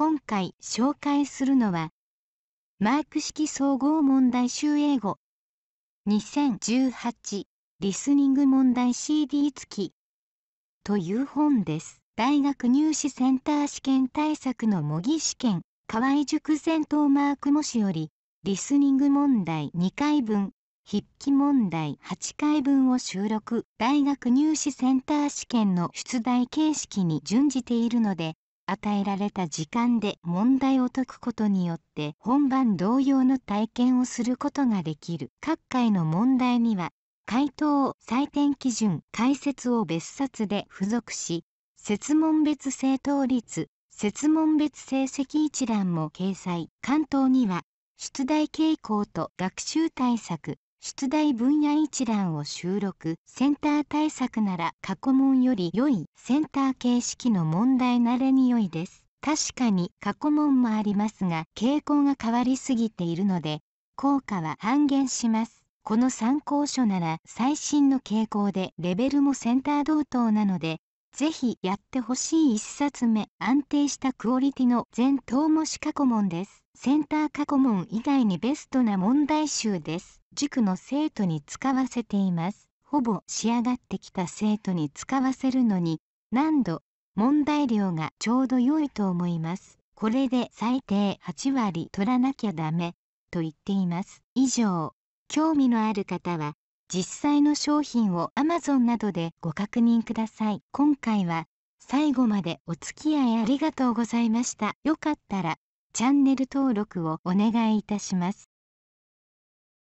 今回紹介するのは、マーク式総合問題集英語2018リスニング問題 CD 付きという本です。大学入試センター試験対策の模擬試験、河合塾前頭マーク模試より、リスニング問題2回分、筆記問題8回分を収録大学入試センター試験の出題形式に準じているので与えられた時間で問題を解くことによって本番同様の体験をすることができる各回の問題には回答を採点基準解説を別冊で付属し設問別正答率設問別成績一覧も掲載関東には出題傾向と学習対策出題分野一覧を収録センター対策なら過去問より良いセンター形式の問題なれに良いです確かに過去問もありますが傾向が変わりすぎているので効果は半減しますこの参考書なら最新の傾向でレベルもセンター同等なのでぜひやってほしい1冊目安定したクオリティの全頭模試過去問ですセンター過去問以外にベストな問題集です塾の生徒に使わせていますほぼ仕上がってきた生徒に使わせるのに何度問題量がちょうど良いと思いますこれで最低8割取らなきゃダメと言っています以上興味のある方は実際の商品を Amazon などでご確認ください今回は最後までお付き合いありがとうございましたよかったらチャンネル登録をお願いいたします